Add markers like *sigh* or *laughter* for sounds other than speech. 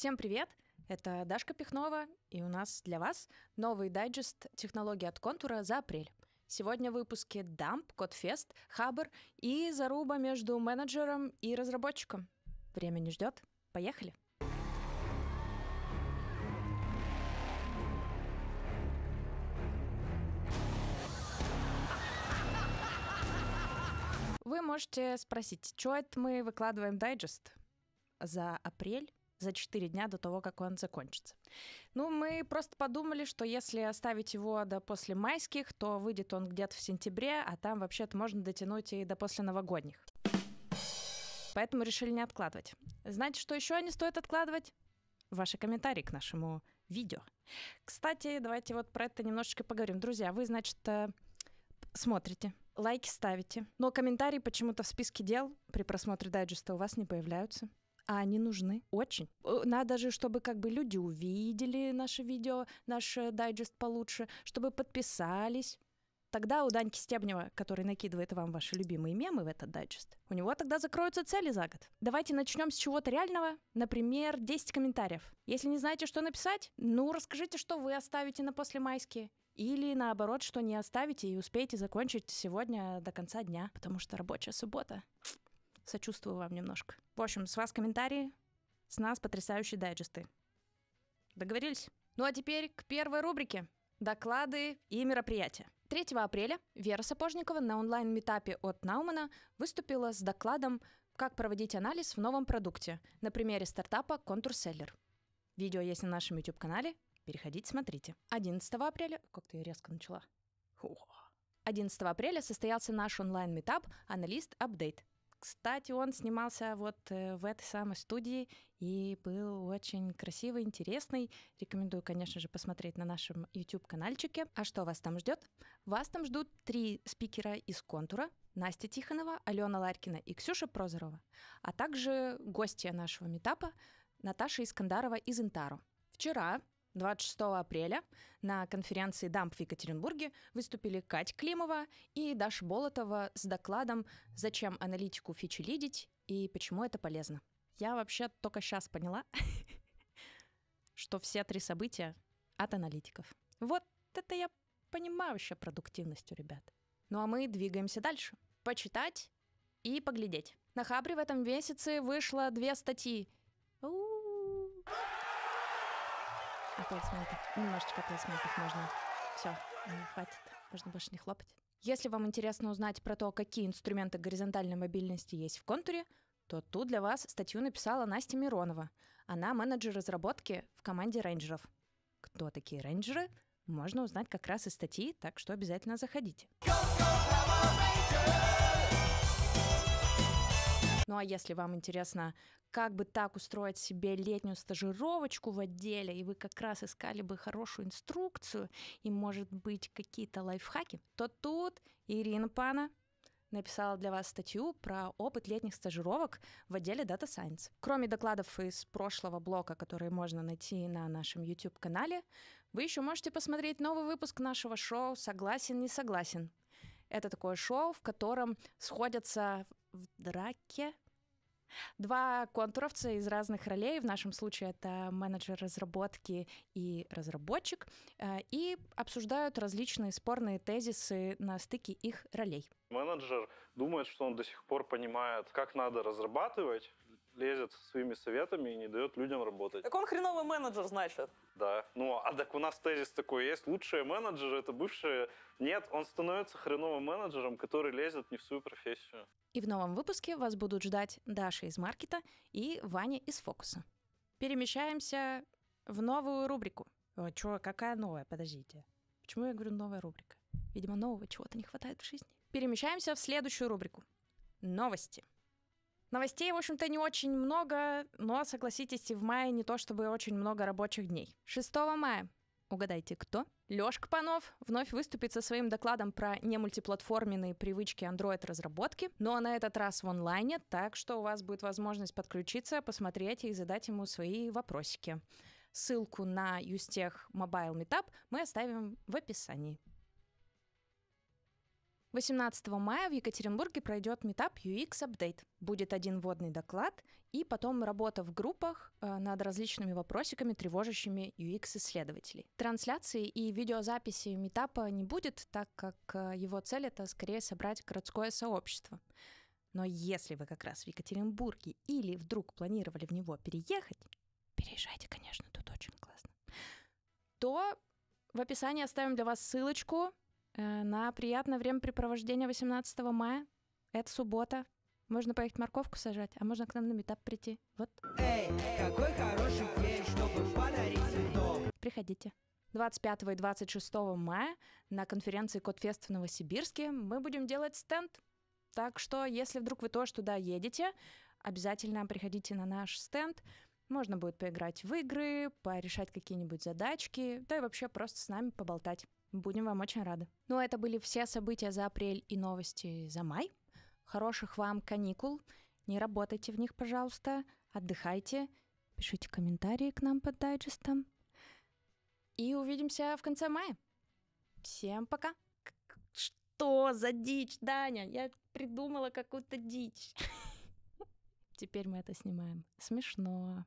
Всем привет! Это Дашка Пихнова, и у нас для вас новый дайджест технологий от контура за апрель. Сегодня в выпуске Дамп, Кодфест, Хабр и заруба между менеджером и разработчиком. Время не ждет. Поехали! Вы можете спросить, что это мы выкладываем дайджест? За апрель за 4 дня до того, как он закончится. Ну, мы просто подумали, что если оставить его до после майских, то выйдет он где-то в сентябре, а там вообще-то можно дотянуть и до после новогодних. Поэтому решили не откладывать. Знаете, что еще не стоит откладывать? Ваши комментарии к нашему видео. Кстати, давайте вот про это немножечко поговорим. Друзья, вы, значит, э, смотрите, лайки ставите, но комментарии почему-то в списке дел при просмотре дайджеста у вас не появляются а они нужны очень. Э, надо же, чтобы как бы люди увидели наше видео, наш э, дайджест получше, чтобы подписались. Тогда у Даньки Стебнева, который накидывает вам ваши любимые мемы в этот дайджест, у него тогда закроются цели за год. Давайте начнем с чего-то реального, например, 10 комментариев. Если не знаете, что написать, ну расскажите, что вы оставите на послемайские. Или наоборот, что не оставите и успеете закончить сегодня до конца дня, потому что рабочая суббота. Сочувствую вам немножко. В общем, с вас комментарии, с нас потрясающие дайджесты. Договорились? Ну а теперь к первой рубрике. Доклады и мероприятия. 3 апреля Вера Сапожникова на онлайн-метапе от Наумана выступила с докладом «Как проводить анализ в новом продукте» на примере стартапа «Контурселлер». Видео есть на нашем YouTube-канале. Переходите, смотрите. 11 апреля... Как-то я резко начала. 11 апреля состоялся наш онлайн-метап «Аналист Апдейт», кстати, он снимался вот э, в этой самой студии и был очень красивый, интересный. Рекомендую, конечно же, посмотреть на нашем YouTube-канальчике. А что вас там ждет? Вас там ждут три спикера из «Контура», Настя Тихонова, Алена Ларькина и Ксюша Прозорова, а также гости нашего метапа Наташа Искандарова из Интару. Вчера 26 апреля на конференции «Дамп» в Екатеринбурге выступили Кать Климова и Даша Болотова с докладом «Зачем аналитику фичи и почему это полезно?». Я вообще только сейчас поняла, *laughs* что все три события от аналитиков. Вот это я понимаю еще продуктивностью, ребят. Ну а мы двигаемся дальше. Почитать и поглядеть. На Хабре в этом месяце вышло две статьи – Аплодисменты. Немножечко аплодисментов можно. Все, э, хватит. Можно больше не хлопать. Если вам интересно узнать про то, какие инструменты горизонтальной мобильности есть в контуре, то тут для вас статью написала Настя Миронова. Она менеджер разработки в команде рейнджеров. Кто такие рейнджеры? Можно узнать как раз из статьи, так что обязательно заходите. Go, go! Ну а если вам интересно, как бы так устроить себе летнюю стажировочку в отделе, и вы как раз искали бы хорошую инструкцию и, может быть, какие-то лайфхаки, то тут Ирина Пана написала для вас статью про опыт летних стажировок в отделе Data Science. Кроме докладов из прошлого блока, которые можно найти на нашем YouTube-канале, вы еще можете посмотреть новый выпуск нашего шоу «Согласен, не согласен». Это такое шоу, в котором сходятся в драке. Два контуровца из разных ролей, в нашем случае это менеджер разработки и разработчик, э, и обсуждают различные спорные тезисы на стыке их ролей. Менеджер думает, что он до сих пор понимает, как надо разрабатывать, лезет своими советами и не дает людям работать. Так он хреновый менеджер, значит. Да. Ну, а так у нас тезис такой есть. Лучшие менеджеры — это бывшие... Нет, он становится хреновым менеджером, который лезет не в свою профессию. И в новом выпуске вас будут ждать Даша из маркета и Ваня из фокуса. Перемещаемся в новую рубрику. О, чё, какая новая? Подождите. Почему я говорю новая рубрика? Видимо, нового чего-то не хватает в жизни. Перемещаемся в следующую рубрику. Новости. Новостей, в общем-то, не очень много, но, согласитесь, и в мае не то чтобы очень много рабочих дней. 6 мая Угадайте, кто? Лёшка Панов вновь выступит со своим докладом про немультиплатформенные привычки Android-разработки, но на этот раз в онлайне, так что у вас будет возможность подключиться, посмотреть и задать ему свои вопросики. Ссылку на Юстех Mobile Meetup мы оставим в описании. 18 мая в Екатеринбурге пройдет метап UX Update. Будет один вводный доклад и потом работа в группах э, над различными вопросиками, тревожащими UX-исследователей. Трансляции и видеозаписи метапа не будет, так как э, его цель — это скорее собрать городское сообщество. Но если вы как раз в Екатеринбурге или вдруг планировали в него переехать, переезжайте, конечно, тут очень классно, то в описании оставим для вас ссылочку Э, на приятное времяпрепровождение 18 мая. Это суббота. Можно поехать морковку сажать, а можно к нам на метап прийти. Вот. Эй, какой хороший день, чтобы подарить цветок. Приходите. 25 и 26 мая на конференции Кодфест в Новосибирске мы будем делать стенд. Так что, если вдруг вы тоже туда едете, обязательно приходите на наш стенд. Можно будет поиграть в игры, порешать какие-нибудь задачки, да и вообще просто с нами поболтать. Будем вам очень рады. Ну, это были все события за апрель и новости за май. Хороших вам каникул. Не работайте в них, пожалуйста. Отдыхайте. Пишите комментарии к нам под дайджестом. И увидимся в конце мая. Всем пока. Что за дичь, Даня? Я придумала какую-то дичь. *laughs* Теперь мы это снимаем. Смешно.